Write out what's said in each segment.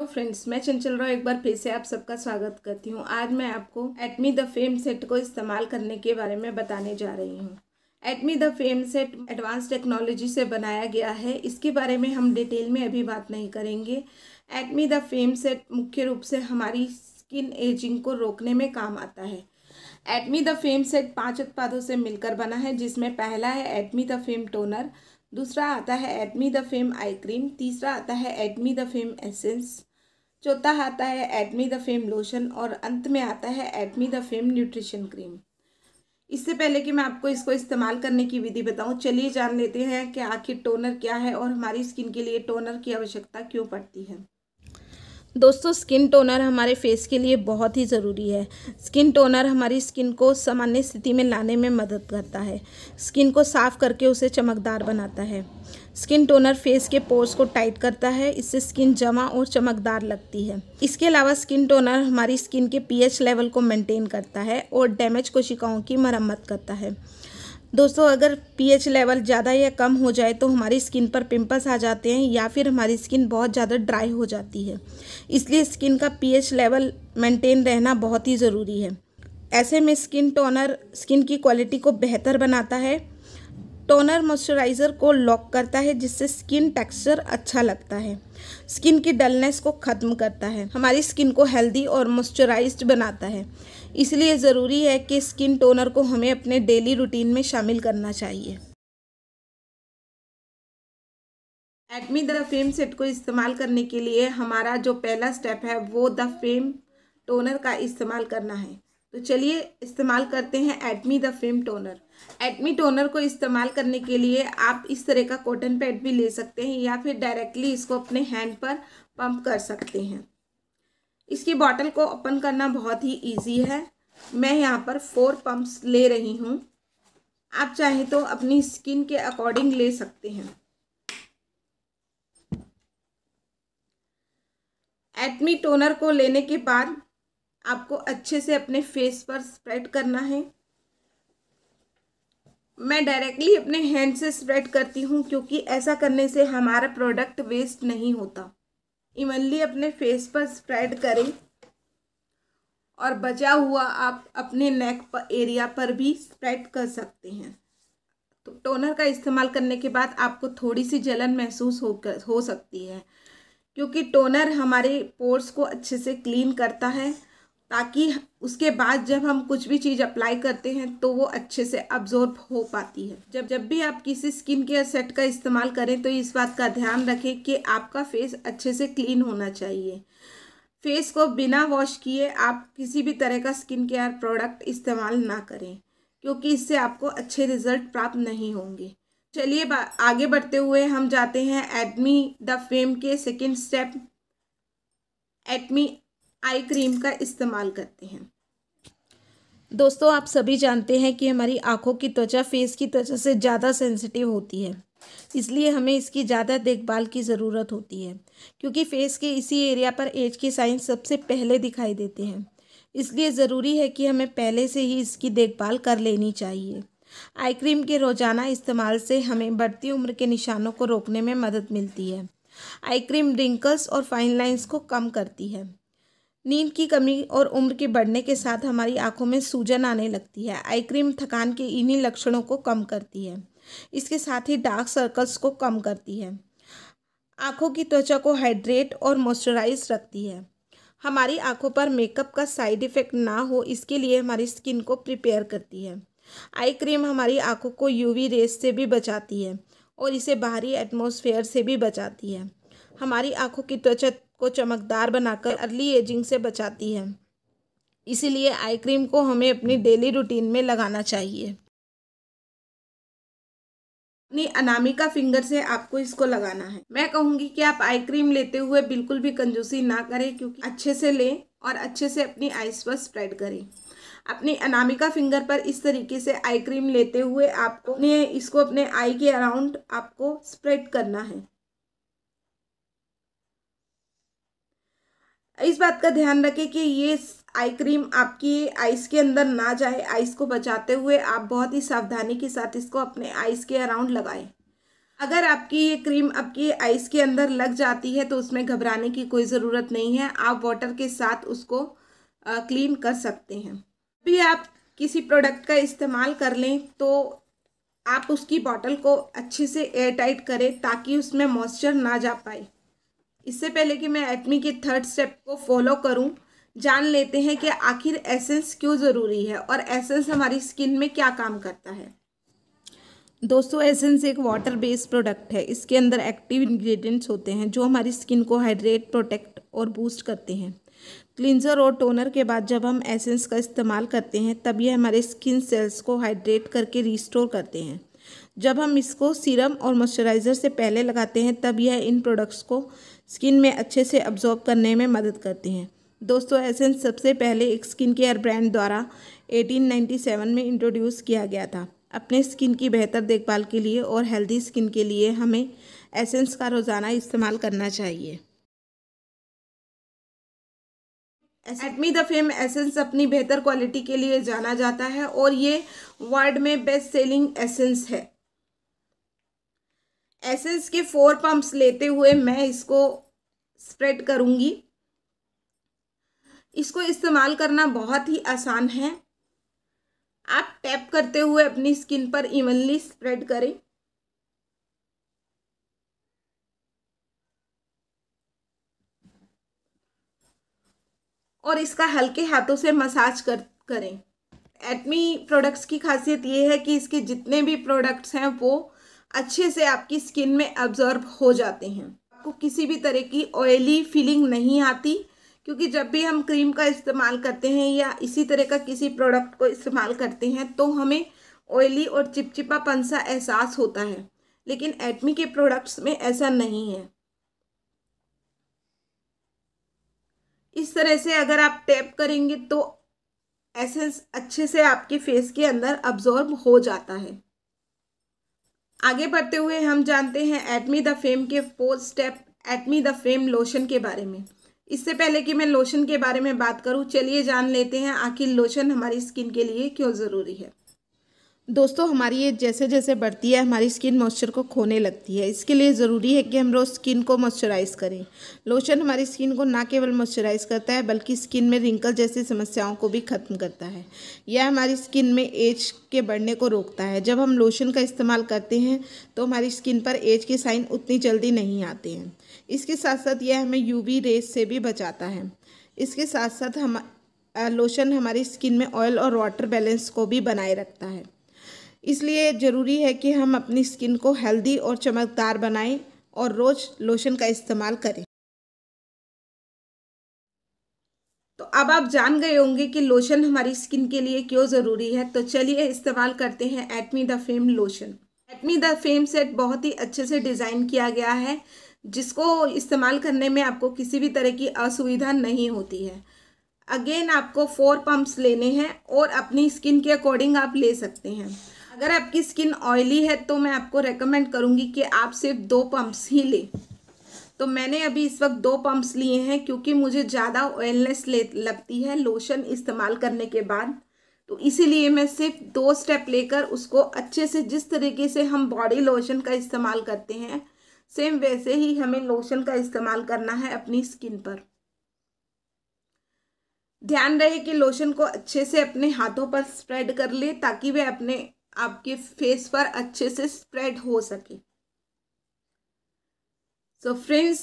hello friends मैं चंचल राव एक बार फिर से आप सबका स्वागत करती हूँ आज मैं आपको एटमी द फेम सेट को इस्तेमाल करने के बारे में बताने जा रही हूँ Atomy the Fame set advance technology से बनाया गया है इसके बारे में हम डिटेल में अभी बात नहीं करेंगे एटमी द फेम सेट मुख्य रूप से हमारी स्किन एजिंग को रोकने में काम आता है एटमी द फेम सेट पाँच उत्पादों से मिलकर बना है जिसमें पहला है एटमी द फेम टोनर दूसरा आता है Atomy the Fame eye cream तीसरा आता है एटमी द फेम एसेंस चौथा आता है एडमी द फेम लोशन और अंत में आता है Atomy the Fame nutrition cream इससे पहले कि मैं आपको इसको इस्तेमाल करने की विधि बताऊं चलिए जान लेते हैं कि आखिर टोनर क्या है और हमारी स्किन के लिए टोनर की आवश्यकता क्यों पड़ती है दोस्तों स्किन टोनर हमारे फेस के लिए बहुत ही ज़रूरी है स्किन टोनर हमारी स्किन को सामान्य स्थिति में लाने में मदद करता है स्किन को साफ करके उसे चमकदार बनाता है स्किन टोनर फेस के पोर्स को टाइट करता है इससे स्किन जमा और चमकदार लगती है इसके अलावा स्किन टोनर हमारी स्किन के पीएच लेवल को मेंटेन करता है और डैमेज कोशिकाओं की मरम्मत करता है दोस्तों अगर पीएच लेवल ज़्यादा या कम हो जाए तो हमारी स्किन पर पिंपल्स आ जाते हैं या फिर हमारी स्किन बहुत ज़्यादा ड्राई हो जाती है इसलिए स्किन का पी लेवल मेंटेन रहना बहुत ही ज़रूरी है ऐसे में स्किन टोनर स्किन की क्वालिटी को बेहतर बनाता है टोनर मॉइस्चराइज़र को लॉक करता है जिससे स्किन टेक्सचर अच्छा लगता है स्किन की डलनेस को ख़त्म करता है हमारी स्किन को हेल्दी और मॉइस्चराइज्ड बनाता है इसलिए ज़रूरी है कि स्किन टोनर को हमें अपने डेली रूटीन में शामिल करना चाहिए एटमी द फेम सेट को इस्तेमाल करने के लिए हमारा जो पहला स्टेप है वो द फेम टोनर का इस्तेमाल करना है तो चलिए इस्तेमाल करते हैं Atomy the frame toner Atomy toner को इस्तेमाल करने के लिए आप इस तरह का कॉटन पैड भी ले सकते हैं या फिर डायरेक्टली इसको अपने हैंड पर पंप कर सकते हैं इसकी बॉटल को ओपन करना बहुत ही इजी है मैं यहाँ पर फोर पंप्स ले रही हूँ आप चाहें तो अपनी स्किन के अकॉर्डिंग ले सकते हैं एटमी टोनर को लेने के बाद आपको अच्छे से अपने फेस पर स्प्रेड करना है मैं डायरेक्टली अपने हैंड से स्प्रेड करती हूँ क्योंकि ऐसा करने से हमारा प्रोडक्ट वेस्ट नहीं होता इवनली अपने फेस पर स्प्रेड करें और बचा हुआ आप अपने नेक पर एरिया पर भी स्प्रेड कर सकते हैं तो टोनर का इस्तेमाल करने के बाद आपको थोड़ी सी जलन महसूस हो कर, हो सकती है क्योंकि टोनर हमारे पोर्स को अच्छे से क्लीन करता है ताकि उसके बाद जब हम कुछ भी चीज़ अप्लाई करते हैं तो वो अच्छे से अब्जॉर्ब हो पाती है जब जब भी आप किसी स्किन केयर सेट का इस्तेमाल करें तो इस बात का ध्यान रखें कि आपका फेस अच्छे से क्लीन होना चाहिए फेस को बिना वॉश किए आप किसी भी तरह का स्किन केयर प्रोडक्ट इस्तेमाल ना करें क्योंकि इससे आपको अच्छे रिजल्ट प्राप्त नहीं होंगे चलिए आगे बढ़ते हुए हम जाते हैं एडमी द फेम के second step Atomy eye cream का इस्तेमाल करते हैं दोस्तों आप सभी जानते हैं कि हमारी आँखों की त्वचा फेस की त्वचा से ज़्यादा सेंसिटिव होती है इसलिए हमें इसकी ज़्यादा देखभाल की ज़रूरत होती है क्योंकि फेस के इसी एरिया पर एज के साइंस सबसे पहले दिखाई देते हैं इसलिए ज़रूरी है कि हमें पहले से ही इसकी देखभाल कर लेनी चाहिए आई क्रीम के रोज़ाना इस्तेमाल से हमें बढ़ती उम्र के निशानों को रोकने में मदद मिलती है आई क्रीम रिंकल्स और फाइन लाइन्स को कम करती है नींद की कमी और उम्र के बढ़ने के साथ हमारी आंखों में सूजन आने लगती है आई क्रीम थकान के इन्हीं लक्षणों को कम करती है इसके साथ ही डार्क सर्कल्स को कम करती है आँखों की त्वचा को हाइड्रेट और मॉइस्चराइज रखती है हमारी आंखों पर मेकअप का साइड इफ़ेक्ट ना हो इसके लिए हमारी स्किन को प्रिपेयर करती है आई क्रीम हमारी आंखों को यूवी रेस से भी बचाती है और इसे बाहरी एटमोसफेयर से भी बचाती है हमारी आँखों की त्वचा को चमकदार बनाकर अर्ली एजिंग से बचाती है इसीलिए आई क्रीम को हमें अपनी डेली रूटीन में लगाना चाहिए अपनी अनामिका फिंगर से आपको इसको लगाना है मैं कहूँगी कि आप आई क्रीम लेते हुए बिल्कुल भी कंजूसी ना करें क्योंकि अच्छे से लें और अच्छे से अपनी आइस पर स्प्रेड करें अपनी अनामिका फिंगर पर इस तरीके से आई क्रीम लेते हुए आपको इसको अपने आई के अराउंड आपको स्प्रेड करना है इस बात का ध्यान रखें कि ये आई क्रीम आपकी आइस के अंदर ना जाए आइस को बचाते हुए आप बहुत ही सावधानी के साथ इसको अपने आइस के अराउंड लगाएं अगर आपकी ये क्रीम आपकी आइस के अंदर लग जाती है तो उसमें घबराने की कोई ज़रूरत नहीं है आप वाटर के साथ उसको आ, क्लीन कर सकते हैं भी आप किसी प्रोडक्ट का इस्तेमाल कर लें तो आप उसकी बॉटल को अच्छे से एयर टाइट करें ताकि उसमें मॉइस्चर ना जा पाए इससे पहले कि मैं एटमी के थर्ड स्टेप को फॉलो करूं जान लेते हैं कि आखिर एसेंस क्यों ज़रूरी है और एसेंस हमारी स्किन में क्या काम करता है दोस्तों एसेंस एक वाटर बेस्ड प्रोडक्ट है इसके अंदर एक्टिव इंग्रेडिएंट्स होते हैं जो हमारी स्किन को हाइड्रेट प्रोटेक्ट और बूस्ट करते हैं क्लिनजर और टोनर के बाद जब हम एसेंस का इस्तेमाल करते हैं तब ये हमारे स्किन सेल्स को हाइड्रेट करके रिस्टोर करते हैं जब हम इसको सीरम और मॉइस्चराइज़र से पहले लगाते हैं तब यह इन प्रोडक्ट्स को स्किन में अच्छे से अब्जॉर्ब करने में मदद करती हैं दोस्तों एसेंस सबसे पहले एक स्किन केयर ब्रांड द्वारा 1897 में इंट्रोड्यूस किया गया था अपने स्किन की बेहतर देखभाल के लिए और हेल्दी स्किन के लिए हमें एसेंस का रोज़ाना इस्तेमाल करना चाहिए एटमी द फेम एसेंस अपनी बेहतर क्वालिटी के लिए जाना जाता है और ये वर्ल्ड में बेस्ट सेलिंग एसेंस है ऐसे इसके फोर पम्प्स लेते हुए मैं इसको स्प्रेड करूंगी इसको इस्तेमाल करना बहुत ही आसान है आप टैप करते हुए अपनी स्किन पर इवनली स्प्रेड करें और इसका हल्के हाथों से मसाज कर करें एटमी प्रोडक्ट्स की खासियत ये है कि इसके जितने भी प्रोडक्ट्स हैं वो अच्छे से आपकी स्किन में अब्जॉर्ब हो जाते हैं आपको किसी भी तरह की ऑयली फीलिंग नहीं आती क्योंकि जब भी हम क्रीम का इस्तेमाल करते हैं या इसी तरह का किसी प्रोडक्ट को इस्तेमाल करते हैं तो हमें ऑयली और चिपचिपापन सा एहसास होता है लेकिन एटमी के प्रोडक्ट्स में ऐसा नहीं है इस तरह से अगर आप टैप करेंगे तो एसेंस अच्छे से आपके फेस के अंदर अब्जॉर्ब हो जाता है आगे बढ़ते हुए हम जानते हैं एटमी द फेम के fourth step Atomy the Fame lotion के बारे में इससे पहले कि मैं लोशन के बारे में बात करूं चलिए जान लेते हैं आखिर लोशन हमारी स्किन के लिए क्यों ज़रूरी है दोस्तों हमारी ये जैसे जैसे बढ़ती है हमारी स्किन मॉइस्चर को खोने लगती है इसके लिए ज़रूरी है कि हम रोज़ स्किन को मॉइस्चराइज़ करें लोशन हमारी स्किन को ना केवल मॉइस्चराइज़ करता है बल्कि स्किन में रिंकल जैसी समस्याओं को भी ख़त्म करता है यह हमारी स्किन में एज के बढ़ने को रोकता है जब हम लोशन का इस्तेमाल करते हैं तो हमारी स्किन पर एज के साइन उतनी जल्दी नहीं आते हैं इसके साथ साथ यह हमें यू रेस से भी बचाता है इसके साथ साथ हम लोशन हमारी स्किन में ऑयल और वाटर बैलेंस को भी बनाए रखता है इसलिए ज़रूरी है कि हम अपनी स्किन को हेल्दी और चमकदार बनाएं और रोज़ लोशन का इस्तेमाल करें तो अब आप जान गए होंगे कि लोशन हमारी स्किन के लिए क्यों ज़रूरी है तो चलिए इस्तेमाल करते हैं Atomy the Fame lotion Atomy the Fame set बहुत ही अच्छे से डिज़ाइन किया गया है जिसको इस्तेमाल करने में आपको किसी भी तरह की असुविधा नहीं होती है अगेन आपको फोर पम्प्स लेने हैं और अपनी स्किन के अकॉर्डिंग आप ले सकते हैं अगर आपकी स्किन ऑयली है तो मैं आपको रेकमेंड करूँगी कि आप सिर्फ दो पम्प्स ही लें तो मैंने अभी इस वक्त दो पम्प्स लिए हैं क्योंकि मुझे ज़्यादा ऑयलनेस लगती है लोशन इस्तेमाल करने के बाद तो इसीलिए मैं सिर्फ दो स्टेप लेकर उसको अच्छे से जिस तरीके से हम बॉडी लोशन का इस्तेमाल करते हैं सेम वैसे ही हमें लोशन का इस्तेमाल करना है अपनी स्किन पर ध्यान रहे कि लोशन को अच्छे से अपने हाथों पर स्प्रेड कर ले ताकि वे अपने आपके फेस पर अच्छे से स्प्रेड हो सके so friends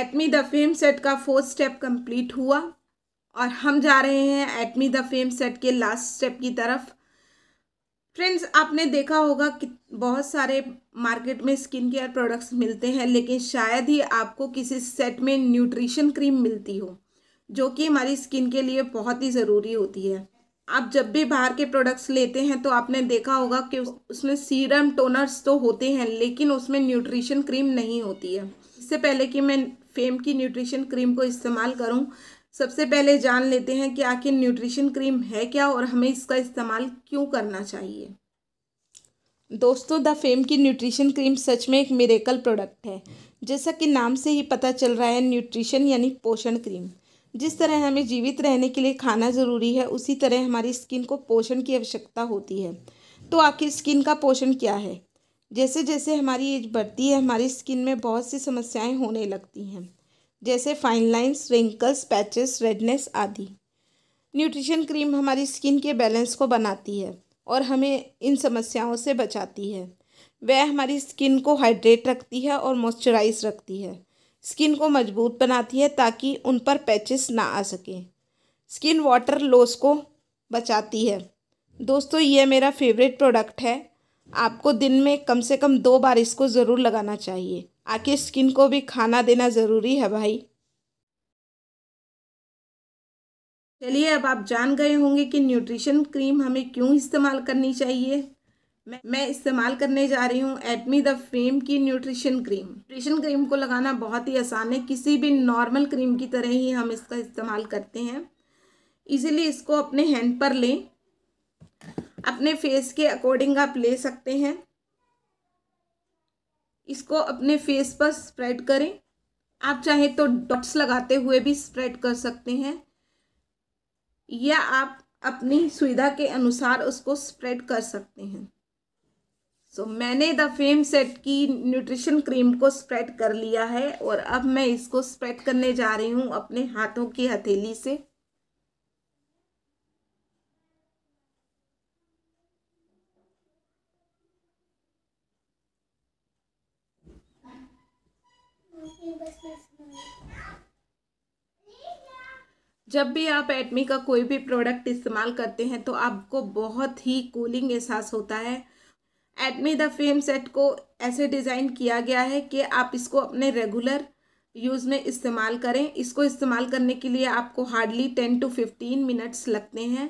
Atomy the Fame set का फोर्थ स्टेप कंप्लीट हुआ और हम जा रहे हैं एटमी द फेम सेट के लास्ट स्टेप की तरफ फ्रेंड्स आपने देखा होगा कि बहुत सारे मार्केट में स्किन केयर प्रोडक्ट्स मिलते हैं लेकिन शायद ही आपको किसी सेट में न्यूट्रिशन क्रीम मिलती हो जो कि हमारी स्किन के लिए बहुत ही ज़रूरी होती है आप जब भी बाहर के प्रोडक्ट्स लेते हैं तो आपने देखा होगा कि उस, उसमें सीरम टोनर्स तो होते हैं लेकिन उसमें न्यूट्रिशन क्रीम नहीं होती है इससे पहले कि मैं फेम की न्यूट्रिशन क्रीम को इस्तेमाल करूं सबसे पहले जान लेते हैं कि आखिर न्यूट्रिशन क्रीम है क्या और हमें इसका इस्तेमाल क्यों करना चाहिए दोस्तों द फेम की न्यूट्रिशन क्रीम सच में एक मेरेकल प्रोडक्ट है जैसा कि नाम से ही पता चल रहा है न्यूट्रिशन यानी पोषण क्रीम जिस तरह हमें जीवित रहने के लिए खाना ज़रूरी है उसी तरह हमारी स्किन को पोषण की आवश्यकता होती है तो आखिर स्किन का पोषण क्या है जैसे जैसे हमारी एज बढ़ती है हमारी स्किन में बहुत सी समस्याएं होने लगती हैं जैसे fine lines wrinkles patches redness आदि न्यूट्रिशन क्रीम हमारी स्किन के बैलेंस को बनाती है और हमें इन समस्याओं से बचाती है वह हमारी स्किन को हाइड्रेट रखती है और मॉइस्चराइज रखती है स्किन को मजबूत बनाती है ताकि उन पर पैचेस ना आ सकें स्किन वाटर लॉस को बचाती है दोस्तों ये मेरा फेवरेट प्रोडक्ट है आपको दिन में कम से कम दो बार इसको ज़रूर लगाना चाहिए आखिर स्किन को भी खाना देना ज़रूरी है भाई चलिए अब आप जान गए होंगे कि न्यूट्रिशन क्रीम हमें क्यों इस्तेमाल करनी चाहिए मैं मैं इस्तेमाल करने जा रही हूँ एटमी द फेम की न्यूट्रिशन क्रीम न्यूट्रिशन क्रीम को लगाना बहुत ही आसान है किसी भी नॉर्मल क्रीम की तरह ही हम इसका इस्तेमाल करते हैं इजीली इसको अपने हैंड पर लें अपने फेस के अकॉर्डिंग आप ले सकते हैं इसको अपने फेस पर स्प्रेड करें आप चाहे तो डॉट्स लगाते हुए भी स्प्रेड कर सकते हैं या आप अपनी सुविधा के अनुसार उसको स्प्रेड कर सकते हैं सो so, मैंने द फेम सेट की न्यूट्रिशन क्रीम को स्प्रेड कर लिया है और अब मैं इसको स्प्रेड करने जा रही हूँ अपने हाथों की हथेली से जब भी आप एटमी का कोई भी प्रोडक्ट इस्तेमाल करते हैं तो आपको बहुत ही कूलिंग एहसास होता है एटमी द फेम सेट को ऐसे डिज़ाइन किया गया है कि आप इसको अपने रेगुलर यूज़ में इस्तेमाल करें इसको इस्तेमाल करने के लिए आपको hardly ten to fifteen minutes लगते हैं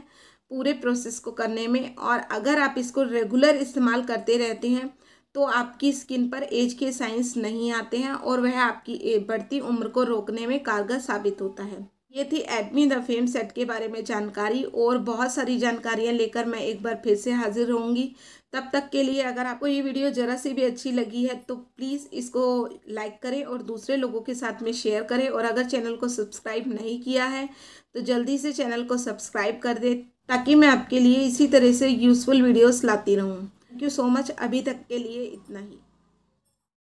पूरे प्रोसेस को करने में और अगर आप इसको रेगुलर इस्तेमाल करते रहते हैं तो आपकी स्किन पर एज के साइंस नहीं आते हैं और वह आपकी बढ़ती उम्र को रोकने में कारगर साबित होता है ये थी एडमी द फेम सेट के बारे में जानकारी और बहुत सारी जानकारियाँ लेकर मैं एक बार फिर से हाजिर होंगी तब तक के लिए अगर आपको ये वीडियो ज़रा सी भी अच्छी लगी है तो प्लीज़ इसको लाइक करें और दूसरे लोगों के साथ में शेयर करें और अगर चैनल को सब्सक्राइब नहीं किया है तो जल्दी से चैनल को सब्सक्राइब कर दें ताकि मैं आपके लिए इसी तरह से यूज़फुल वीडियोस लाती रहूँ थैंक यू सो मच अभी तक के लिए इतना ही